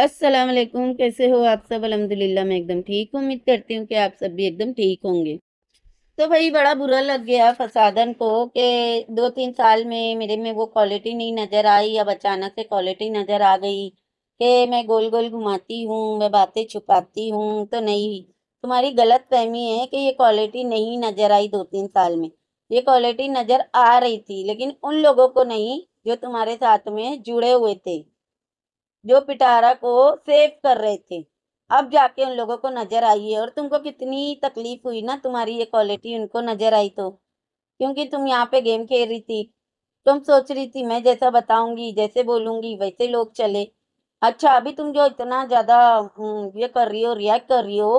अस्सलाम वालेकुम कैसे हो आप सब अलहमदिल्ला मैं एकदम ठीक हूँ उम्मीद करती हूँ कि आप सब भी एकदम ठीक होंगे तो भाई बड़ा बुरा लग गया फसादन को कि दो तीन साल में मेरे में वो क्वालिटी नहीं नज़र आई अब अचानक से क्वालिटी नज़र आ गई कि मैं गोल गोल घुमाती हूँ मैं बातें छुपाती हूँ तो नहीं तुम्हारी गलत फहमी है कि ये क्वालिटी नहीं नज़र आई दो तीन साल में ये क्वालिटी नज़र आ रही थी लेकिन उन लोगों को नहीं जो तुम्हारे साथ में जुड़े हुए थे जो पिटारा को सेव कर रहे थे अब जाके उन लोगों को नज़र आई है और तुमको कितनी तकलीफ हुई ना तुम्हारी ये क्वालिटी उनको नज़र आई तो क्योंकि तुम यहाँ पे गेम खेल रही थी तुम सोच रही थी मैं जैसा बताऊंगी जैसे बोलूंगी वैसे लोग चले अच्छा अभी तुम जो इतना ज़्यादा हम्म, ये कर रही हो रिएक्ट कर रही हो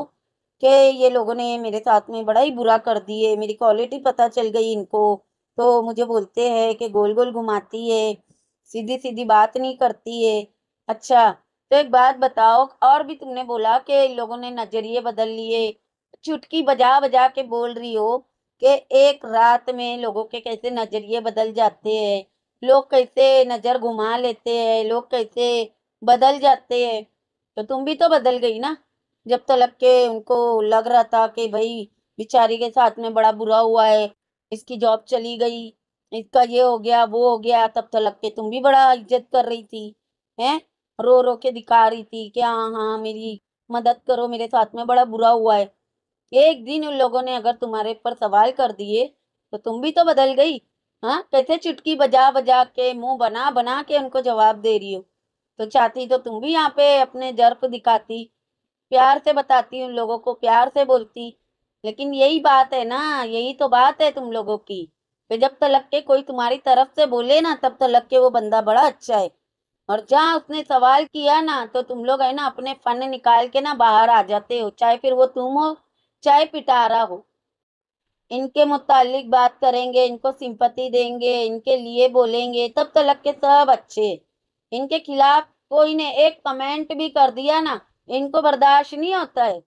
कि ये लोगों ने मेरे साथ में बड़ा ही बुरा कर दिए मेरी क्वालिटी पता चल गई इनको तो मुझे बोलते हैं कि गोल गोल घुमाती है सीधी सीधी बात नहीं करती है अच्छा तो एक बात बताओ और भी तुमने बोला कि लोगों ने नजरिए बदल लिए चुटकी बजा बजा के बोल रही हो कि एक रात में लोगों के कैसे नजरिए बदल जाते हैं लोग कैसे नज़र घुमा लेते हैं लोग कैसे बदल जाते हैं तो तुम भी तो बदल गई ना जब तक लग के उनको लग रहा था कि भाई बेचारी के साथ में बड़ा बुरा हुआ है इसकी जॉब चली गई इसका ये हो गया वो हो गया तब तक लग के तुम भी बड़ा इज्जत कर रही थी हैं रो रो के दिखा रही थी कि हाँ हाँ मेरी मदद करो मेरे साथ में बड़ा बुरा हुआ है एक दिन उन लोगों ने अगर तुम्हारे पर सवाल कर दिए तो तुम भी तो बदल गई हाँ कैसे चुटकी बजा बजा के मुंह बना बना के उनको जवाब दे रही हो तो चाहती तो तुम भी यहाँ पे अपने जर्प दिखाती प्यार से बताती उन लोगों को प्यार से बोलती लेकिन यही बात है ना यही तो बात है तुम लोगों की जब तलक के कोई तुम्हारी तरफ से बोले ना तब तलक के वो बंदा बड़ा अच्छा है और जहाँ उसने सवाल किया ना तो तुम लोग है ना अपने फन निकाल के ना बाहर आ जाते हो चाहे फिर वो तुम हो चाहे पिटारा हो इनके मुतालिक बात करेंगे इनको सिंपत्ति देंगे इनके लिए बोलेंगे तब तलक के सब अच्छे इनके खिलाफ कोई ने एक कमेंट भी कर दिया ना इनको बर्दाश्त नहीं होता है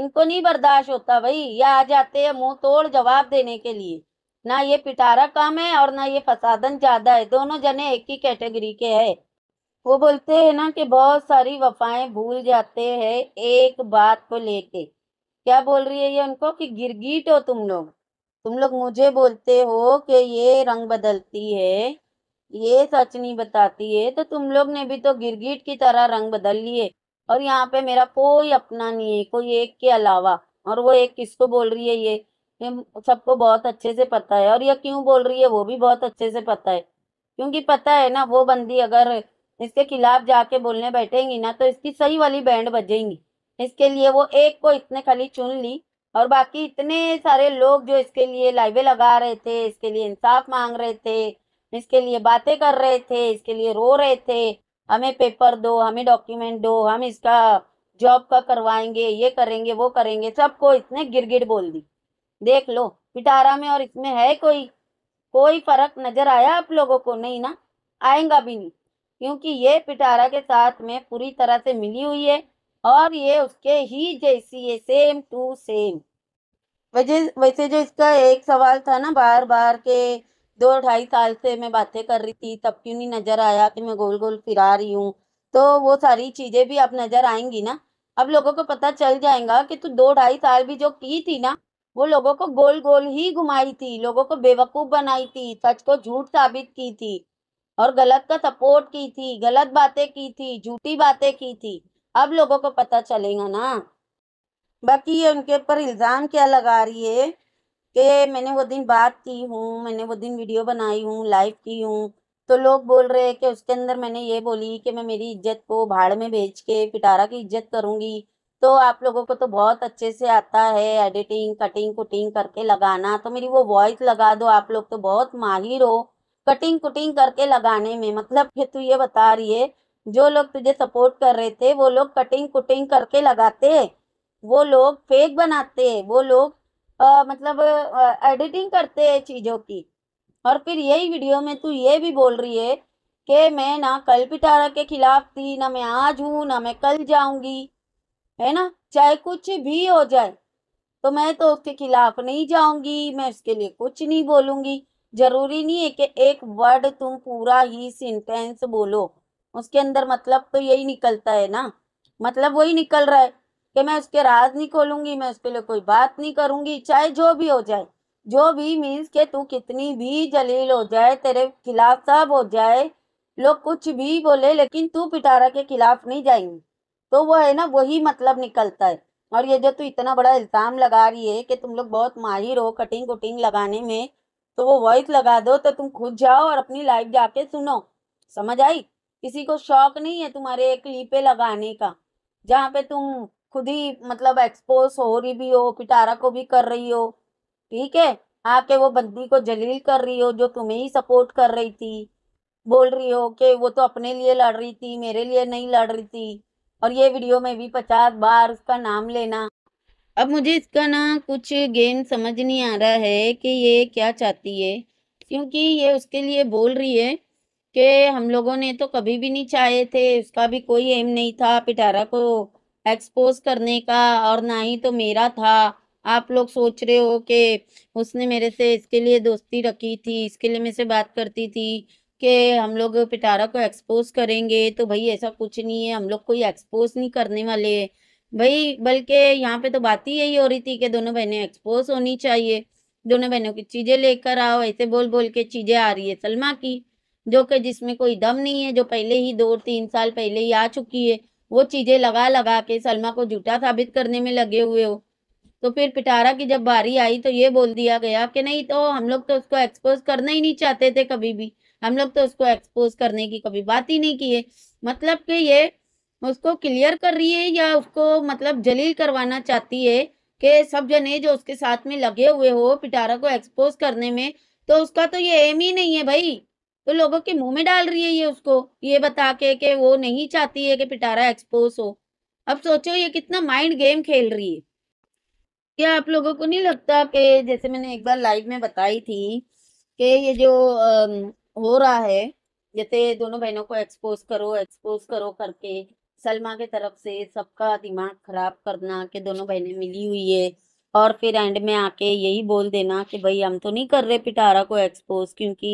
इनको नहीं बर्दाश्त होता भाई ये आ जाते हैं मुंह तोड़ जवाब देने के लिए ना ये पिटारा काम है और ना ये फसादन ज्यादा है दोनों जने एक ही कैटेगरी के है वो बोलते हैं ना कि बहुत सारी वफाएं भूल जाते हैं एक बात को लेके क्या बोल रही है ये उनको कि गिरगीट हो तुम लोग तुम लोग मुझे बोलते हो कि ये रंग बदलती है ये सच नहीं बताती है तो तुम लोग ने भी तो गिरगीट की तरह रंग बदल लिए और यहाँ पे मेरा कोई अपना नहीं है कोई एक के अलावा और वो एक किसको बोल रही है ये ये सबको बहुत अच्छे से पता है और ये क्यों बोल रही है वो भी बहुत अच्छे से पता है क्योंकि पता है ना वो बंदी अगर इसके खिलाफ जाके बोलने बैठेंगी ना तो इसकी सही वाली बैंड बजेंगी इसके लिए वो एक को इसने खाली चुन ली और बाकी इतने सारे लोग जो इसके लिए लाइवे लगा रहे थे इसके लिए इंसाफ मांग रहे थे इसके लिए बातें कर रहे थे इसके लिए रो रहे थे हमें पेपर दो हमें डॉक्यूमेंट दो हम इसका जॉब का करवाएंगे ये करेंगे वो करेंगे सबको इसने गिरगिट बोल दी देख लो पिटारा में और इसमें है कोई कोई फर्क नजर आया आप लोगों को नहीं ना आएगा भी नहीं क्योंकि ये पिटारा के साथ में पूरी तरह से मिली हुई है और ये उसके ही जैसी है सेम टू सेम वैसे वैसे जो इसका एक सवाल था ना बार बार के दो ढाई साल से मैं बातें कर रही थी तब क्यों नहीं नज़र आया कि मैं गोल गोल फिरा रही हूँ तो वो सारी चीज़ें भी अब नज़र आएंगी ना अब लोगों को पता चल जाएगा कि तू तो दो ढाई साल भी जो की थी ना वो लोगों को गोल गोल ही घुमाई थी लोगों को बेवकूफ़ बनाई थी सच को झूठ साबित की थी और गलत का सपोर्ट की थी गलत बातें की थी झूठी बातें की थी अब लोगों को पता चलेगा ना बाकी ये उनके ऊपर इल्ज़ाम क्या लगा रही है कि मैंने वो दिन बात की हूँ मैंने वो दिन वीडियो बनाई हूँ लाइव की हूँ तो लोग बोल रहे हैं कि उसके अंदर मैंने ये बोली कि मैं मेरी इज्जत को भाड़ में भेज के पिटारा की इज्जत करूँगी तो आप लोगों को तो बहुत अच्छे से आता है एडिटिंग कटिंग कुटिंग करके लगाना तो मेरी वो वॉइस लगा दो आप लोग तो बहुत माहिर हो कटिंग कुटिंग करके लगाने में मतलब फिर तू ये बता रही है जो लोग तुझे सपोर्ट कर रहे थे वो लोग कटिंग कुटिंग करके लगाते वो लोग फेक बनाते वो लोग आ, मतलब एडिटिंग करते हैं चीज़ों की और फिर यही वीडियो में तू ये भी बोल रही है कि मैं ना कल पिटारा के खिलाफ थी ना मैं आज हूँ ना मैं कल जाऊँगी है ना चाहे कुछ भी हो जाए तो मैं तो उसके खिलाफ नहीं जाऊँगी मैं उसके लिए कुछ नहीं बोलूँगी जरूरी नहीं है कि एक वर्ड तुम पूरा ही सेंटेंस बोलो उसके अंदर मतलब तो यही निकलता है ना मतलब वही निकल रहा है कि मैं उसके राज नहीं खोलूंगी मैं उसके लिए कोई बात नहीं करूंगी चाहे जो भी हो जाए जो भी मीन्स के तू कितनी भी जलील हो जाए तेरे खिलाफ सब हो जाए लोग कुछ भी बोले लेकिन तू पिटारा के खिलाफ नहीं जाएंगी तो वो है ना वही मतलब निकलता है और ये जो तू इतना बड़ा इल्ज़ाम लगा रही है कि तुम लोग बहुत माहिर हो कटिंग कुटिंग लगाने में तो वो वॉइस लगा दो तो तुम खुद जाओ और अपनी लाइफ जाके सुनो समझ आई किसी को शौक नहीं है तुम्हारे एक लीपे लगाने का जहाँ पे तुम खुद ही मतलब एक्सपोज हो रही भी हो पिटारा को भी कर रही हो ठीक है आके वो बंदी को जलील कर रही हो जो तुम्हें ही सपोर्ट कर रही थी बोल रही हो कि वो तो अपने लिए लड़ रही थी मेरे लिए नहीं लड़ रही थी और ये वीडियो में भी पचास बार उसका नाम लेना अब मुझे इसका ना कुछ गेम समझ नहीं आ रहा है कि ये क्या चाहती है क्योंकि ये उसके लिए बोल रही है कि हम लोगों ने तो कभी भी नहीं चाहे थे उसका भी कोई एम नहीं था पिटारा को एक्सपोज करने का और ना ही तो मेरा था आप लोग सोच रहे हो कि उसने मेरे से इसके लिए दोस्ती रखी थी इसके लिए मेरे से बात करती थी कि हम लोग पिटारा को एक्सपोज करेंगे तो भाई ऐसा कुछ नहीं है हम लोग कोई एक्सपोज नहीं करने वाले भाई बल्कि यहाँ पे तो बात ही यही हो रही थी कि दोनों बहनें एक्सपोज होनी चाहिए दोनों बहनों की चीज़ें लेकर आओ ऐसे बोल बोल के चीज़ें आ रही है सलमा की जो कि जिसमें कोई दम नहीं है जो पहले ही दो तीन साल पहले ही आ चुकी है वो चीज़ें लगा लगा के सलमा को झूठा साबित करने में लगे हुए हो तो फिर पिटारा की जब बारी आई तो ये बोल दिया गया कि नहीं तो हम लोग तो उसको एक्सपोज करना ही नहीं चाहते थे कभी भी हम लोग तो उसको एक्सपोज करने की कभी बात ही नहीं की है मतलब कि ये उसको क्लियर कर रही है या उसको मतलब जलील करवाना चाहती है कि सब जने जो उसके साथ में लगे हुए हो पिटारा को एक्सपोज करने में तो उसका तो ये एम ही नहीं है भाई तो लोगों के मुंह में डाल रही है ये उसको ये बता के कि वो नहीं चाहती है कि पिटारा एक्सपोज हो अब सोचो ये कितना माइंड गेम खेल रही है क्या आप लोगों को नहीं लगता कि जैसे मैंने एक बार लाइव में बताई थी कि ये जो हो रहा है जैसे दोनों बहनों को एक्सपोज करो एक्सपोज करो करके सलमा के तरफ से सबका दिमाग खराब करना कि दोनों बहनें मिली हुई है और फिर एंड में आके यही बोल देना कि भाई हम तो नहीं कर रहे पिटारा को एक्सपोज क्योंकि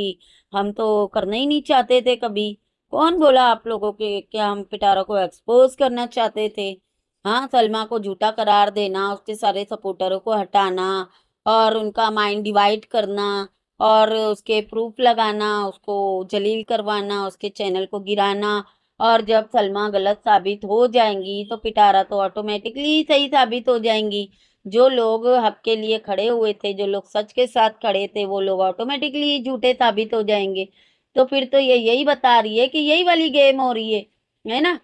हम तो करना ही नहीं चाहते थे कभी कौन बोला आप लोगों के क्या हम पिटारा को एक्सपोज करना चाहते थे हाँ सलमा को झूठा करार देना उसके सारे सपोर्टरों को हटाना और उनका माइंड डिवाइड करना और उसके प्रूफ लगाना उसको जलील करवाना उसके चैनल को गिराना और जब सलमा गलत साबित हो जाएंगी तो पिटारा तो ऑटोमेटिकली सही साबित हो जाएंगी जो लोग हक के लिए खड़े हुए थे जो लोग सच के साथ खड़े थे वो लोग ऑटोमेटिकली झूठे साबित हो जाएंगे तो फिर तो ये यही बता रही है कि यही वाली गेम हो रही है है ना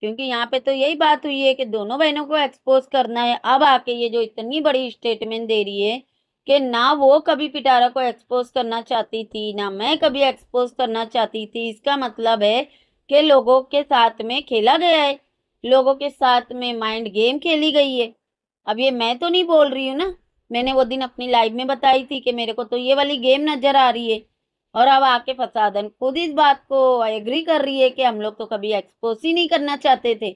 क्योंकि यहाँ पे तो यही बात हुई है कि दोनों बहनों को एक्सपोज करना है अब आके ये जो इतनी बड़ी स्टेटमेंट दे रही है कि ना वो कभी पिटारा को एक्सपोज करना चाहती थी ना मैं कभी एक्सपोज करना चाहती थी इसका मतलब है के लोगों के साथ में खेला गया है लोगों के साथ में माइंड गेम खेली गई है अब ये मैं तो नहीं बोल रही हूँ ना मैंने वो दिन अपनी लाइव में बताई थी कि मेरे को तो ये वाली गेम नजर आ रही है और अब आके फसादन खुद इस बात को एग्री कर रही है कि हम लोग तो कभी एक्सपोज ही नहीं करना चाहते थे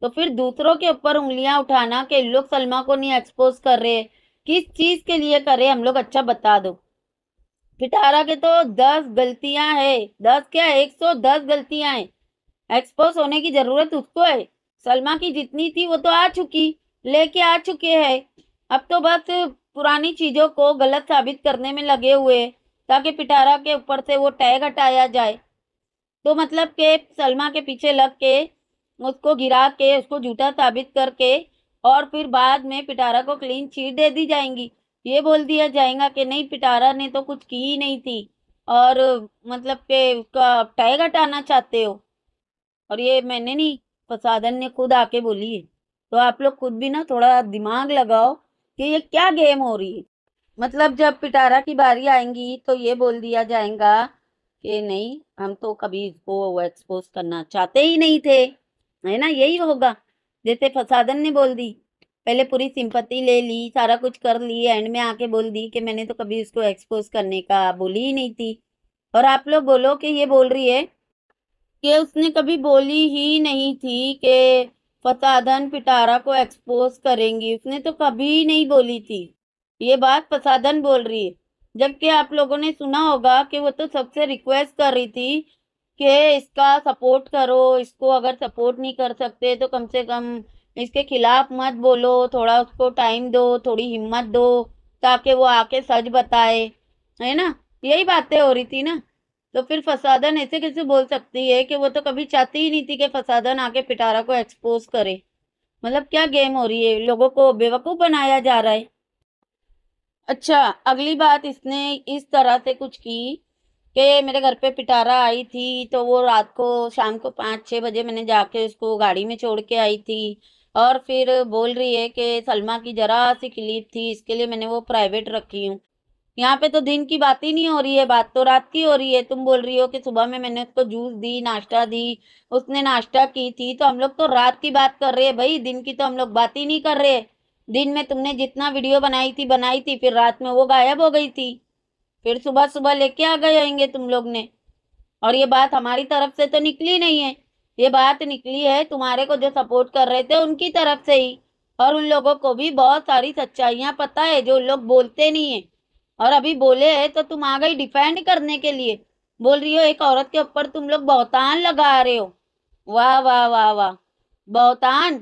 तो फिर दूसरों के ऊपर उंगलियां उठाना कि लोग सलमा को नहीं एक्सपोज कर रहे किस चीज के लिए करे हम लोग अच्छा बता दो पिटारा के तो दस गलतियां है दस क्या एक सौ दस गलतियां हैं एक्सपोज होने की जरूरत उसको है सलमा की जितनी थी वो तो आ चुकी लेके आ चुके हैं अब तो बस पुरानी चीज़ों को गलत साबित करने में लगे हुए ताकि पिटारा के ऊपर से वो टैग हटाया जाए तो मतलब के सलमा के पीछे लग के उसको गिरा के उसको झूठा साबित करके और फिर बाद में पिटारा को क्लीन चीट दे दी जाएंगी ये बोल दिया जाएगा कि नहीं पिटारा ने तो कुछ की ही नहीं थी और मतलब के उसका टैग हटाना चाहते हो और ये मैंने नहीं प्रसादन ने खुद आके बोली है तो आप लोग खुद भी ना थोड़ा दिमाग लगाओ कि ये क्या गेम हो रही है मतलब जब पिटारा की बारी आएंगी तो ये बोल दिया जाएगा कि नहीं हम तो कभी इसको एक्सपोज करना चाहते ही नहीं थे है ना यही होगा जैसे फसादन ने बोल दी पहले पूरी सिंपत्ति ले ली सारा कुछ कर ली एंड में आके बोल दी कि मैंने तो कभी उसको एक्सपोज करने का बोली ही नहीं थी और आप लोग बोलो कि ये बोल रही है कि उसने कभी बोली ही नहीं थी कि फसादन पिटारा को एक्सपोज करेंगी उसने तो कभी नहीं बोली थी ये बात फसादन बोल रही है जबकि आप लोगों ने सुना होगा कि वो तो सबसे रिक्वेस्ट कर रही थी कि इसका सपोर्ट करो इसको अगर सपोर्ट नहीं कर सकते तो कम से कम इसके खिलाफ मत बोलो थोड़ा उसको टाइम दो थोड़ी हिम्मत दो ताकि वो आके सच बताए है ना यही बातें हो रही थी ना तो फिर फसादन ऐसे कैसे बोल सकती है कि वो तो कभी चाहती ही नहीं थी कि फसादन आके पिटारा को एक्सपोज करे मतलब क्या गेम हो रही है लोगों को बेवकूफ़ बनाया जा रहा है अच्छा अगली बात इसने इस तरह से कुछ की कि मेरे घर पे पिटारा आई थी तो वो रात को शाम को पाँच छः बजे मैंने जाके उसको गाड़ी में छोड़ के आई थी और फिर बोल रही है कि सलमा की ज़रा सी क्लिप थी इसके लिए मैंने वो प्राइवेट रखी हूँ यहाँ पे तो दिन की बात ही नहीं हो रही है बात तो रात की हो रही है तुम बोल रही हो कि सुबह में मैंने उसको जूस दी नाश्ता दी उसने नाश्ता की थी तो हम लोग तो रात की बात कर रहे हैं भाई दिन की तो हम लोग बात ही नहीं कर रहे दिन में तुमने जितना वीडियो बनाई थी बनाई थी फिर रात में वो गायब हो गई थी फिर सुबह सुबह लेके आ गए होंगे तुम लोग ने और ये बात हमारी तरफ से तो निकली नहीं है ये बात निकली है तुम्हारे को जो सपोर्ट कर रहे थे उनकी तरफ से ही और उन लोगों को भी बहुत सारी सच्चाइयाँ पता है जो लोग बोलते नहीं है और अभी बोले है तो तुम आ गई डिफेंड करने के लिए बोल रही हो एक औरत के ऊपर तुम लोग बहुतान लगा रहे हो वाह वाह वाह वाह बहुतान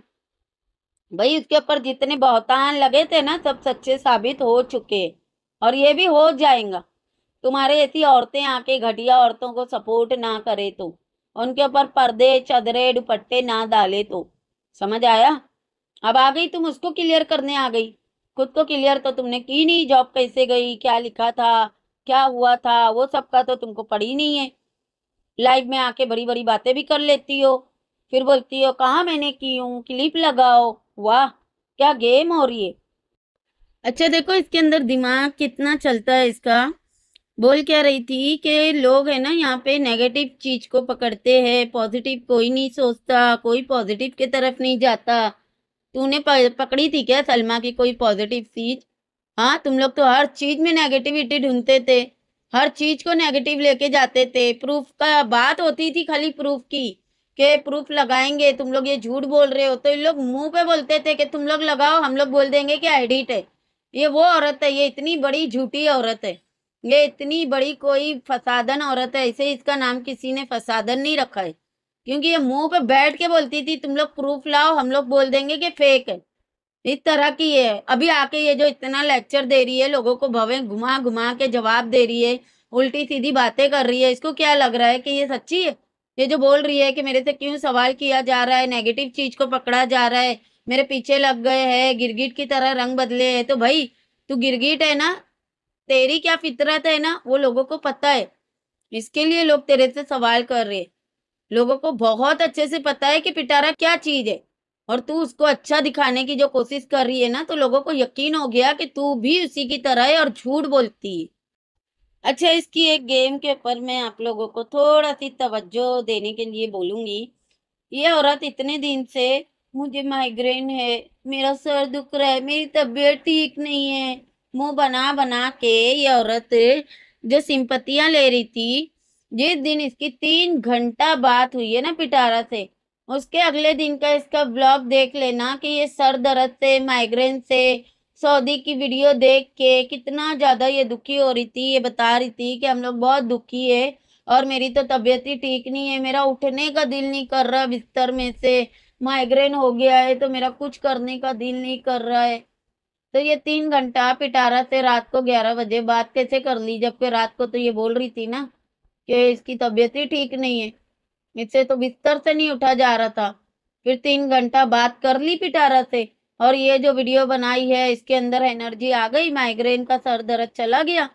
भाई उसके ऊपर जितने बहुतान लगे थे ना सब सच्चे साबित हो चुके और ये भी हो जाएगा तुम्हारे ऐसी औरतें आके घटिया औरतों को सपोर्ट ना करे तो उनके ऊपर पर्दे चदरे दुपट्टे ना डाले तो समझ आया अब आ गई तुम उसको क्लियर करने आ गई खुद को क्लियर तो तुमने की नहीं जॉब कैसे गई क्या लिखा था क्या हुआ था वो सब का तो तुमको पढ़ी नहीं है लाइव में आके बड़ी बड़ी बातें भी कर लेती हो फिर बोलती हो कहा मैंने की हूँ क्लिप लगाओ वाह क्या गेम हो रही है अच्छा देखो इसके अंदर दिमाग कितना चलता है इसका बोल क्या रही थी कि लोग है ना यहाँ पे नेगेटिव चीज को पकड़ते हैं पॉजिटिव कोई नहीं सोचता कोई पॉजिटिव की तरफ नहीं जाता तूने पकड़ी थी क्या सलमा की कोई पॉजिटिव चीज हाँ तुम लोग तो हर चीज में नेगेटिविटी ढूंढते थे हर चीज को नेगेटिव लेके जाते थे प्रूफ का बात होती थी खाली प्रूफ की कि प्रूफ लगाएंगे तुम लोग ये झूठ बोल रहे हो तो इन लोग मुंह पे बोलते थे कि तुम लोग लगाओ हम लोग बोल देंगे कि एडिट है ये वो औरत है ये इतनी बड़ी झूठी औरत है ये इतनी बड़ी कोई फसादन औरत है इसे इसका नाम किसी ने फसादन नहीं रखा है क्योंकि ये मुंह पे बैठ के बोलती थी तुम लोग प्रूफ लाओ हम लोग बोल देंगे कि फेक है इस तरह की ये है अभी आके ये जो इतना लेक्चर दे रही है लोगों को भवे घुमा घुमा के जवाब दे रही है उल्टी सीधी बातें कर रही है इसको क्या लग रहा है कि ये सच्ची है ये जो बोल रही है कि मेरे से क्यों सवाल किया जा रहा है नेगेटिव चीज को पकड़ा जा रहा है मेरे पीछे लग गए है गिरगिट की तरह रंग बदले है तो भाई तू गिरगिट है ना तेरी क्या फितरत है ना वो लोगों को पता है इसके लिए लोग तेरे से सवाल कर रहे लोगों को बहुत अच्छे से पता है कि पिटारा क्या चीज है और तू उसको अच्छा दिखाने की जो कोशिश कर रही है ना तो लोगों को यकीन हो गया कि तू भी उसी की तरह है और झूठ बोलती है अच्छा इसकी एक गेम के ऊपर मैं आप लोगों को थोड़ा सी तवज्जो देने के लिए बोलूँगी ये औरत इतने दिन से मुझे माइग्रेन है मेरा सर दुख रहा है मेरी तबीयत ठीक नहीं है मुंह बना बना के ये औरत जो सिंपतियां ले रही थी जिस दिन इसकी तीन घंटा बात हुई है ना पिटारा से उसके अगले दिन का इसका ब्लॉग देख लेना कि ये सर दर्द से माइग्रेन से सऊदी की वीडियो देख के कितना ज़्यादा ये दुखी हो रही थी ये बता रही थी कि हम लोग बहुत दुखी है और मेरी तो तबीयत ही ठीक नहीं है मेरा उठने का दिल नहीं कर रहा बिस्तर में से माइग्रेन हो गया है तो मेरा कुछ करने का दिल नहीं कर रहा है तो ये तीन घंटा पिटारा से रात को ग्यारह बजे बात कैसे कर ली जबकि रात को तो ये बोल रही थी ना कि इसकी तबीयत ही ठीक नहीं है इससे तो बिस्तर से नहीं उठा जा रहा था फिर तीन घंटा बात कर ली पिटारा से और ये जो वीडियो बनाई है इसके अंदर एनर्जी आ गई माइग्रेन का सर दर्द चला गया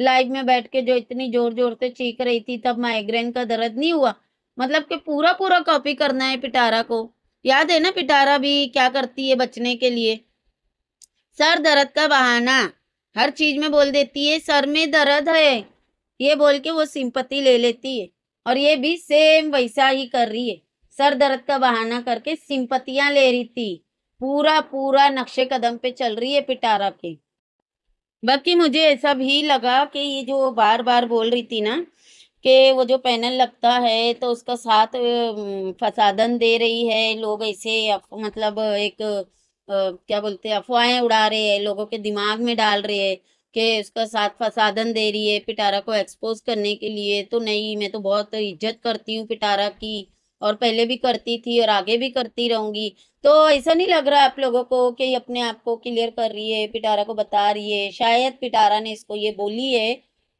लाइव में बैठ के जो इतनी जोर जोर से चीख रही थी तब माइग्रेन का दर्द नहीं हुआ मतलब कि पूरा पूरा कॉपी करना है पिटारा को याद है ना पिटारा भी क्या करती है बचने के लिए सर दर्द का बहाना हर चीज़ में बोल देती है सर में दर्द है ये बोल के वो सिंपत्ति ले लेती है और ये भी सेम वैसा ही कर रही है सर दर्द का बहाना करके सिंपतियां ले रही थी पूरा पूरा नक्शे कदम पे चल रही है पिटारा के बाकी मुझे ऐसा भी लगा कि ये जो बार बार बोल रही थी ना कि वो जो पैनल लगता है तो उसका साथ फसादन दे रही है लोग ऐसे मतलब एक क्या बोलते हैं अफवाहें उड़ा रहे हैं लोगों के दिमाग में डाल रहे हैं कि उसका साथ साधन दे रही है पिटारा को एक्सपोज करने के लिए तो नहीं मैं तो बहुत इज्जत करती हूँ पिटारा की और पहले भी करती थी और आगे भी करती रहूंगी तो ऐसा नहीं लग रहा आप लोगों को कि अपने आप को क्लियर कर रही है पिटारा को बता रही है शायद पिटारा ने इसको ये बोली है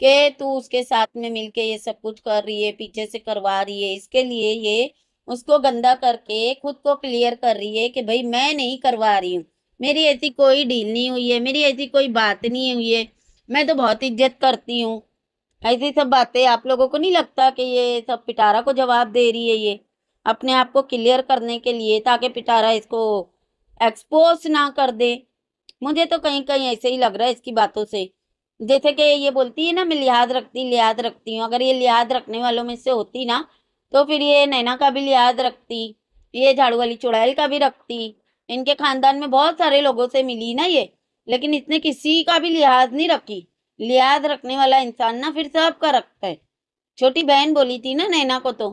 कि तू उसके साथ में मिलके ये सब कुछ कर रही है पीछे से करवा रही है इसके लिए ये उसको गंदा करके खुद को क्लियर कर रही है कि भाई मैं नहीं करवा रही हूँ मेरी ऐसी कोई डील नहीं हुई है मेरी ऐसी कोई बात नहीं हुई है मैं तो बहुत इज्जत करती हूँ ऐसी सब बातें आप लोगों को नहीं लगता कि ये सब पिटारा को जवाब दे रही है ये अपने आप को क्लियर करने के लिए ताकि पिटारा इसको एक्सपोज ना कर दे मुझे तो कहीं कहीं ऐसे ही लग रहा है इसकी बातों से जैसे कि ये बोलती है ना मैं लिहाज रखती लिहाज रखती हूँ अगर ये लिहाज रखने वालों में से होती ना तो फिर ये नैना का भी याद रखती ये झाड़ू वाली चुड़ैल का भी रखती इनके खानदान में बहुत सारे लोगों से मिली ना ये लेकिन इसने किसी का भी लिहाज नहीं रखी लिहाज रखने वाला इंसान ना फिर सब का रखता है छोटी बहन बोली थी ना नैना को तो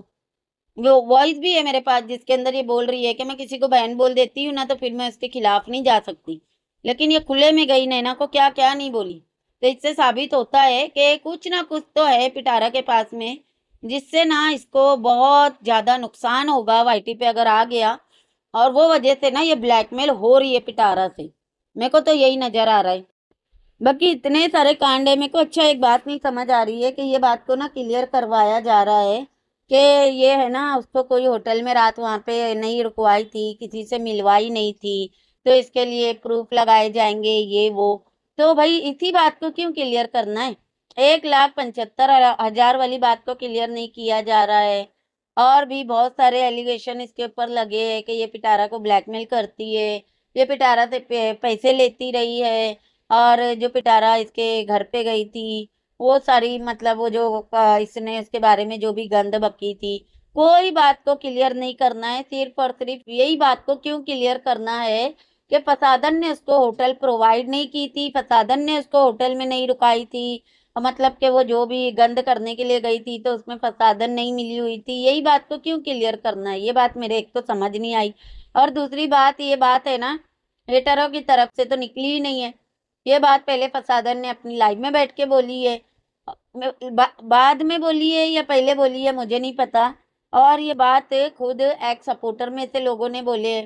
वो वॉइस भी है मेरे पास जिसके अंदर ये बोल रही है कि मैं किसी को बहन बोल देती हूँ ना तो फिर मैं उसके खिलाफ नहीं जा सकती लेकिन ये खुले में गई नैना को क्या क्या नहीं बोली तो इससे साबित होता है कि कुछ ना कुछ तो है पिटारा के पास में जिससे ना इसको बहुत ज़्यादा नुकसान होगा वाईटी पे अगर आ गया और वो वजह से ना ये ब्लैकमेल हो रही है पिटारा से मेरे को तो यही नज़र आ रहा है बाकी इतने सारे कांड है मेरे को अच्छा एक बात नहीं समझ आ रही है कि ये बात को ना क्लियर करवाया जा रहा है कि ये है ना उसको कोई होटल में रात वहाँ पे नहीं रुकवाई थी किसी से मिलवाई नहीं थी तो इसके लिए प्रूफ लगाए जाएंगे ये वो तो भाई इसी बात को क्यों क्लियर करना है एक लाख पचहत्तर हजार वाली बात को क्लियर नहीं किया जा रहा है और भी बहुत सारे एलिगेशन इसके ऊपर लगे हैं कि ये पिटारा को ब्लैकमेल करती है ये पिटारा से पैसे लेती रही है और जो पिटारा इसके घर पे गई थी वो सारी मतलब वो जो इसने इसके बारे में जो भी गंद बकी थी कोई बात को क्लियर नहीं करना है सिर्फ और सिर्फ यही बात को क्यों क्लियर करना है कि फसादन ने उसको होटल प्रोवाइड नहीं की थी फसादन ने उसको होटल में नहीं रुकाई थी मतलब कि वो जो भी गंद करने के लिए गई थी तो उसमें फसादन नहीं मिली हुई थी यही बात को क्यों क्लियर करना है ये बात मेरे एक तो समझ नहीं आई और दूसरी बात ये बात है ना हेटरों की तरफ से तो निकली ही नहीं है ये बात पहले फसादन ने अपनी लाइव में बैठ के बोली है बा, बाद में बोली है या पहले बोली है मुझे नहीं पता और ये बात खुद एक सपोर्टर में से लोगों ने बोले है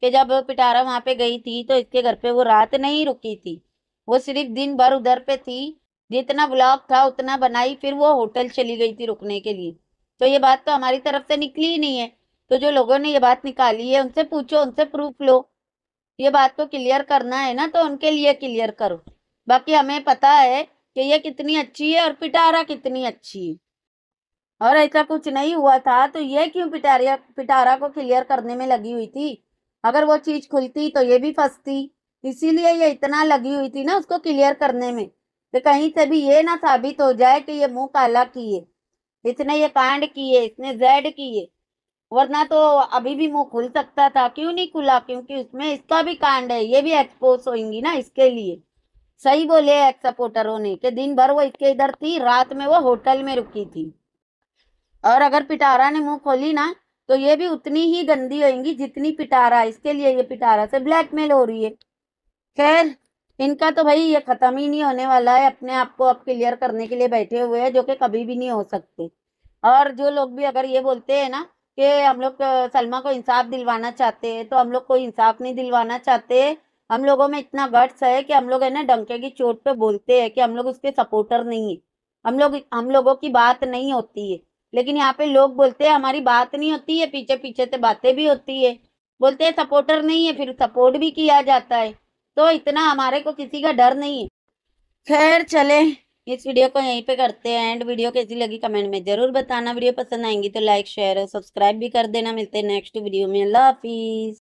कि जब पिटारा वहाँ पे गई थी तो इसके घर पे वो रात नहीं रुकी थी वो सिर्फ दिन भर उधर पे थी जितना ब्लॉक था उतना बनाई फिर वो होटल चली गई थी रुकने के लिए तो ये बात तो हमारी तरफ से निकली ही नहीं है तो जो लोगों ने ये बात निकाली है उनसे पूछो उनसे प्रूफ लो ये बात तो क्लियर करना है ना तो उनके लिए क्लियर करो बाकी हमें पता है कि ये कितनी अच्छी है और पिटारा कितनी अच्छी है और ऐसा कुछ नहीं हुआ था तो ये क्यों पिटारिया पिटारा को क्लियर करने में लगी हुई थी अगर वो चीज़ खुलती तो ये भी फंसती इसीलिए ये इतना लगी हुई थी ना उसको क्लियर करने में कि तो कहीं से भी ये ना साबित हो जाए कि ये मुंह काला किए इसने ये कांड किए इसने जेड किए वरना तो अभी भी मुंह खुल सकता था क्यों नहीं खुला क्योंकि उसमें इसका भी कांड है ये भी एक्सपोज होगी ना इसके लिए सही बोले एक्स सपोर्टरों ने कि दिन भर वो इसके इधर थी रात में वो होटल में रुकी थी और अगर पिटारा ने मुंह खोली ना तो ये भी उतनी ही गंदी होगी जितनी पिटारा इसके लिए ये पिटारा से ब्लैकमेल हो रही है खैर इनका तो भाई ये ख़त्म ही नहीं होने वाला है अपने आप को अब क्लियर करने के लिए बैठे हुए हैं जो कि कभी भी नहीं हो सकते और जो लोग भी अगर ये बोलते हैं ना कि हम लोग सलमा को इंसाफ दिलवाना चाहते हैं तो हम लोग को इंसाफ नहीं दिलवाना चाहते हम लोगों में इतना गट्स है कि हम लोग है ना डंके की चोट पे बोलते हैं कि हम लोग उसके सपोर्टर नहीं है हम लोग हम लोगों की बात नहीं होती है लेकिन यहाँ पे लोग बोलते हैं हमारी बात नहीं होती है पीछे पीछे से बातें भी होती है बोलते हैं सपोर्टर नहीं है फिर सपोर्ट भी किया जाता है तो इतना हमारे को किसी का डर नहीं है खैर चले इस वीडियो को यहीं पे करते हैं एंड वीडियो कैसी लगी कमेंट में ज़रूर बताना वीडियो पसंद आएंगी तो लाइक शेयर और सब्सक्राइब भी कर देना मिलते हैं नेक्स्ट वीडियो में अल्लाह हाफिज़